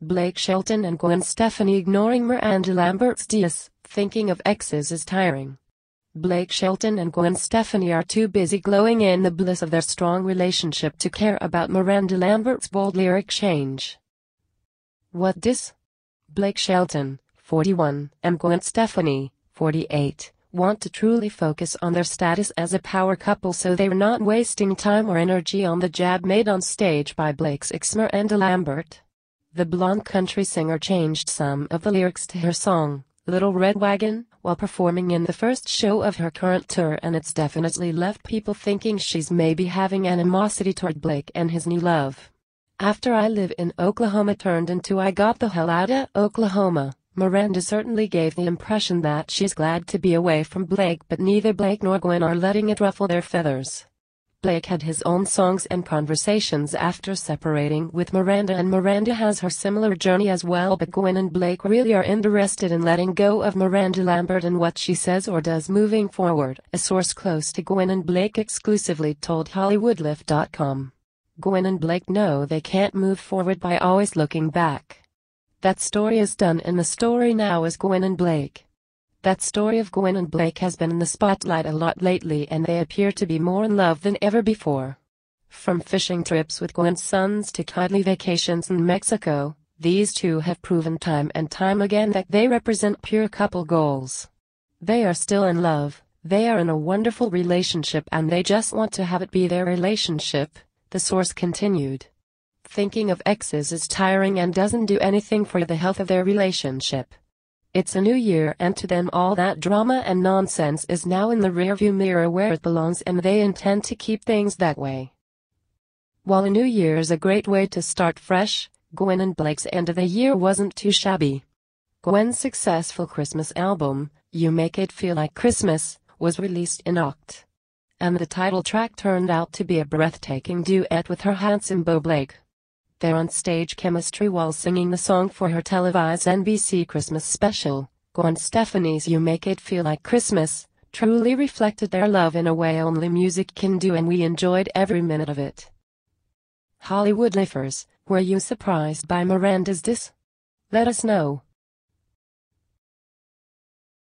Blake Shelton and Gwen Stefani ignoring Miranda Lambert's DS, thinking of exes is tiring. Blake Shelton and Gwen Stefani are too busy glowing in the bliss of their strong relationship to care about Miranda Lambert's bold lyric change. What diss? Blake Shelton, 41, and Gwen Stefani, 48, want to truly focus on their status as a power couple so they're not wasting time or energy on the jab made on stage by Blake's ex Miranda Lambert the blonde country singer changed some of the lyrics to her song, Little Red Wagon, while performing in the first show of her current tour and it's definitely left people thinking she's maybe having animosity toward Blake and his new love. After I Live in Oklahoma turned into I Got the Hell Out of Oklahoma, Miranda certainly gave the impression that she's glad to be away from Blake but neither Blake nor Gwen are letting it ruffle their feathers. Blake had his own songs and conversations after separating with Miranda and Miranda has her similar journey as well but Gwen and Blake really are interested in letting go of Miranda Lambert and what she says or does moving forward, a source close to Gwen and Blake exclusively told HollywoodLift.com. Gwen and Blake know they can't move forward by always looking back. That story is done and the story now is Gwen and Blake. That story of Gwen and Blake has been in the spotlight a lot lately and they appear to be more in love than ever before. From fishing trips with Gwen's sons to cuddly vacations in Mexico, these two have proven time and time again that they represent pure couple goals. They are still in love, they are in a wonderful relationship and they just want to have it be their relationship, the source continued. Thinking of exes is tiring and doesn't do anything for the health of their relationship. It's a new year and to them all that drama and nonsense is now in the rearview mirror where it belongs and they intend to keep things that way. While a new year is a great way to start fresh, Gwen and Blake's end of the year wasn't too shabby. Gwen's successful Christmas album, You Make It Feel Like Christmas, was released in Oct. And the title track turned out to be a breathtaking duet with her handsome beau Blake their on-stage chemistry while singing the song for her televised NBC Christmas special, Gwen Stefani's You Make It Feel Like Christmas, truly reflected their love in a way only music can do and we enjoyed every minute of it. Hollywood Lifers, were you surprised by Miranda's diss? Let us know.